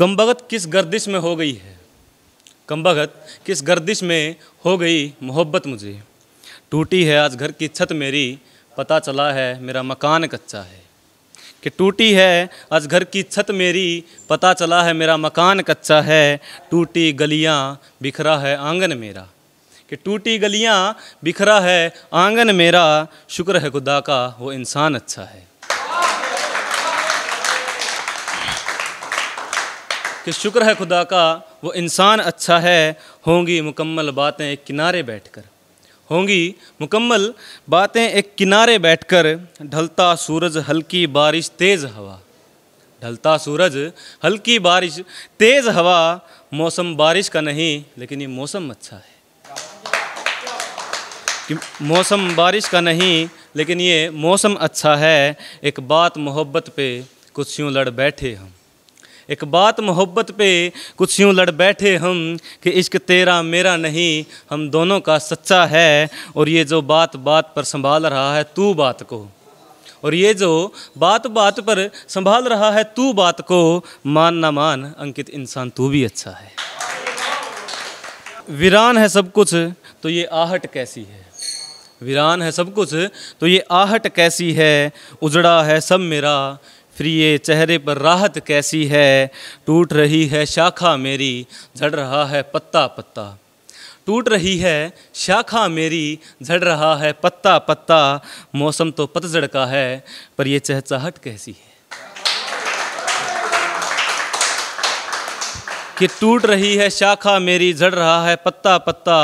कमबगत किस गर्दिश में हो गई है कमबगत किस गर्दिश में हो गई मोहब्बत मुझे टूटी है आज घर की छत मेरी पता चला है मेरा मकान कच्चा है कि टूटी है आज घर की छत मेरी पता चला है मेरा मकान कच्चा है टूटी गलियां बिखरा है आंगन मेरा कि टूटी गलियां बिखरा है आंगन मेरा शुक्र है खुदा का वो इंसान अच्छा है कि शुक्र है खुदा का वो इंसान अच्छा है होंगी मुकम्मल बातें एक किनारे बैठकर होंगी मुकम्मल बातें एक किनारे बैठकर ढलता सूरज हल्की बारिश तेज़ हवा ढलता सूरज हल्की बारिश तेज़ हवा मौसम बारिश का नहीं लेकिन ये मौसम अच्छा है कि मौसम बारिश का नहीं लेकिन ये मौसम अच्छा है एक बात मोहब्बत पे कुछ यूँ लड़ बैठे हम एक बात मोहब्बत पे कुछ यूँ लड़ बैठे हम कि इश्क तेरा मेरा नहीं हम दोनों का सच्चा है और ये जो बात बात पर संभाल रहा है तू बात को और ये जो बात बात पर संभाल रहा है तू बात को मान ना मान अंकित इंसान तू भी अच्छा है वीरान है सब कुछ तो ये आहट कैसी है वीरान है सब कुछ तो ये आहट कैसी है उजड़ा है सब मेरा फ्रिए चेहरे पर राहत कैसी है टूट रही है शाखा मेरी झड़ रहा है पत्ता पत्ता टूट रही है शाखा मेरी झड़ रहा है पत्ता पत्ता मौसम तो पतझड़ का है पर यह चहचाहट कैसी है कि टूट रही है शाखा मेरी झड़ रहा है पत्ता पत्ता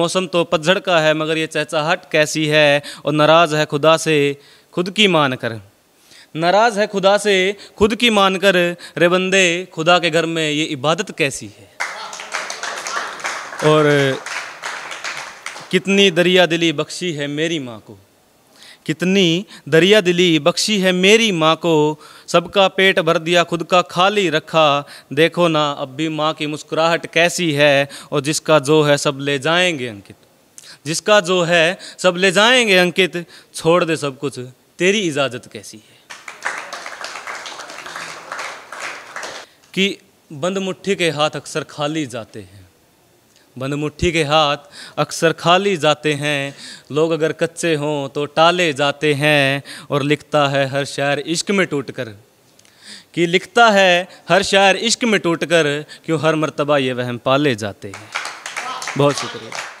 मौसम तो पतझड़ का है मगर ये चहचाहट कैसी है और नाराज़ है खुदा से खुद की मान कर नाराज़ है खुदा से खुद की मानकर रे बंदे खुदा के घर में ये इबादत कैसी है और कितनी दरिया दिली बख्शी है मेरी माँ को कितनी दरिया दिली बख्शी है मेरी माँ को सबका पेट भर दिया खुद का खाली रखा देखो ना अब भी माँ की मुस्कुराहट कैसी है और जिसका जो है सब ले जाएंगे अंकित जिसका जो है सब ले जाएंगे अंकित छोड़ दे सब कुछ तेरी इजाज़त कैसी है कि बंद मुट्ठी के हाथ अक्सर खाली जाते हैं बंद मुट्ठी के हाथ अक्सर खाली जाते हैं लोग अगर कच्चे हों तो टाले जाते हैं और लिखता है हर शायर इश्क में टूट कर कि लिखता है हर शायर इश्क में टूट कर क्यों हर मरतबा ये वहम पाले जाते हैं बहुत शुक्रिया